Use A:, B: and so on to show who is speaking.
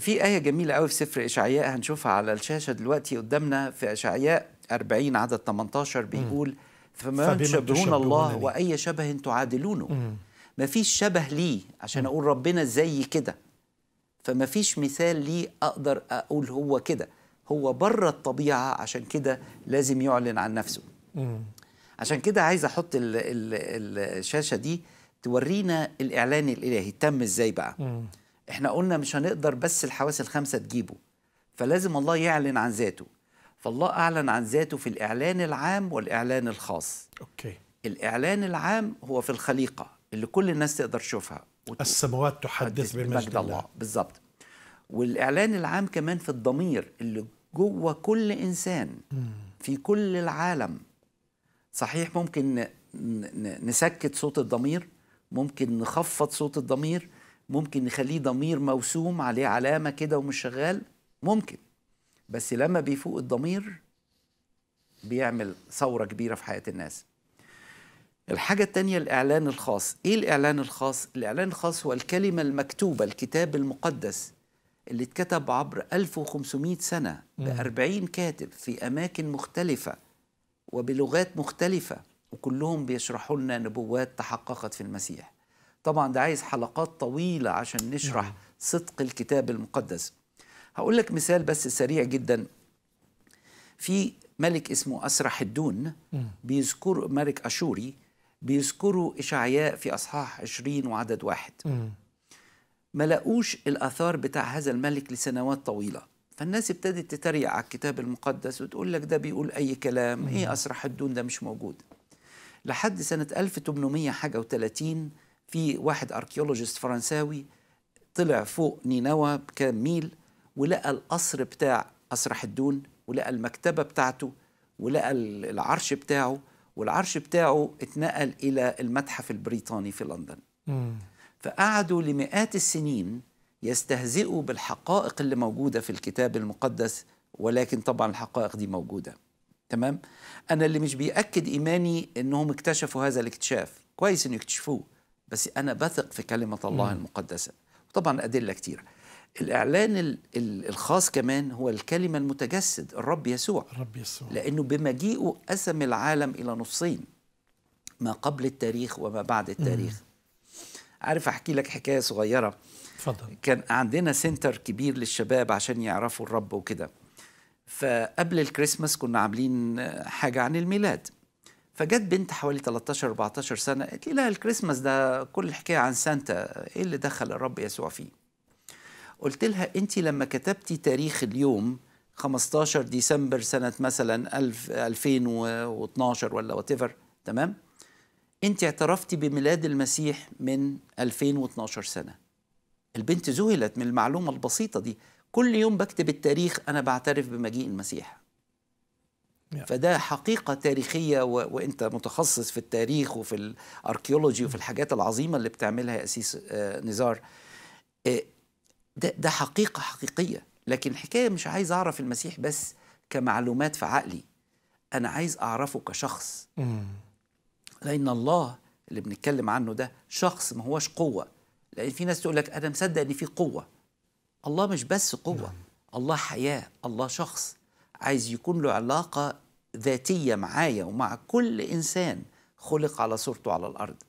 A: في آية جميلة قوي في سفر إشعياء هنشوفها على الشاشة دلوقتي قدامنا في إشعياء 40 عدد 18 بيقول فما تشبهون الله وأي شبه تعادلونه ما مفيش شبه ليه عشان أقول ربنا زي كده فما فيش مثال ليه أقدر أقول هو كده هو بره الطبيعة عشان كده لازم يعلن عن نفسه عشان كده عايز أحط الـ الـ الشاشة دي تورينا الإعلان الإلهي تم إزاي بقى احنا قلنا مش هنقدر بس الحواس الخمسة تجيبه فلازم الله يعلن عن ذاته فالله أعلن عن ذاته في الإعلان العام والإعلان الخاص أوكي. الإعلان العام هو في الخليقة اللي كل الناس تقدر تشوفها وت... السماوات تحدث بمجد الله, الله. بالظبط والإعلان العام كمان في الضمير اللي جوه كل إنسان في كل العالم صحيح ممكن نسكت صوت الضمير ممكن نخفض صوت الضمير ممكن نخليه ضمير موسوم عليه علامة كده ومش شغال ممكن بس لما بيفوق الضمير بيعمل ثورة كبيرة في حياة الناس الحاجة التانية الإعلان الخاص إيه الإعلان الخاص؟ الإعلان الخاص هو الكلمة المكتوبة الكتاب المقدس اللي اتكتب عبر 1500 سنة بأربعين 40 كاتب في أماكن مختلفة وبلغات مختلفة وكلهم بيشرحوا لنا نبوات تحققت في المسيح طبعا ده عايز حلقات طويلة عشان نشرح نعم. صدق الكتاب المقدس هقول لك مثال بس سريع جدا في ملك اسمه أسرح حدون بيذكر ملك أشوري بيذكروا إشعياء في أصحاح 20 وعدد واحد ما لقوش الآثار بتاع هذا الملك لسنوات طويلة فالناس ابتدت تتريق على الكتاب المقدس وتقول لك ده بيقول أي كلام إيه أسرح الدون ده مش موجود لحد سنة 1830 في واحد اركيولوجيست فرنساوي طلع فوق نينوى بكام ميل ولقى القصر بتاع قصر حدون ولقى المكتبه بتاعته ولقى العرش بتاعه والعرش بتاعه اتنقل الى المتحف البريطاني في لندن م. فقعدوا لمئات السنين يستهزئوا بالحقائق اللي موجوده في الكتاب المقدس ولكن طبعا الحقائق دي موجوده تمام انا اللي مش بياكد ايماني انهم اكتشفوا هذا الاكتشاف كويس انه يكتشفوه بس أنا بثق في كلمة الله مم. المقدسة طبعا أدلة كتيرة الإعلان الخاص كمان هو الكلمة المتجسد الرب يسوع الرب يسوع لأنه بمجيئه قسم العالم إلى نصين ما قبل التاريخ وما بعد التاريخ مم. عارف أحكي لك حكاية صغيرة فضل. كان عندنا سنتر كبير للشباب عشان يعرفوا الرب وكده فقبل الكريسماس كنا عاملين حاجة عن الميلاد فجت بنت حوالي 13 14 سنه قالت لي لا الكريسماس ده كل الحكايه عن سانتا ايه اللي دخل الرب يسوع فيه قلت لها انت لما كتبتي تاريخ اليوم 15 ديسمبر سنه مثلا 1000 2012 ولا وات تمام انت اعترفتي بميلاد المسيح من 2012 سنه البنت ذهلت من المعلومه البسيطه دي كل يوم بكتب التاريخ انا بعترف بمجيء المسيح فده حقيقه تاريخيه و... وانت متخصص في التاريخ وفي الاركيولوجي وفي الحاجات العظيمه اللي بتعملها يا اسيس آه، نزار آه، ده ده حقيقه حقيقيه لكن الحكايه مش عايز اعرف المسيح بس كمعلومات في عقلي انا عايز اعرفه كشخص mm. لان الله اللي بنتكلم عنه ده شخص ما هوش قوه لان في ناس تقول لك انا مصدق ان في قوه الله مش بس قوه الله حياه الله شخص عايز يكون له علاقه ذاتيه معايا ومع كل انسان خلق على صورته على الارض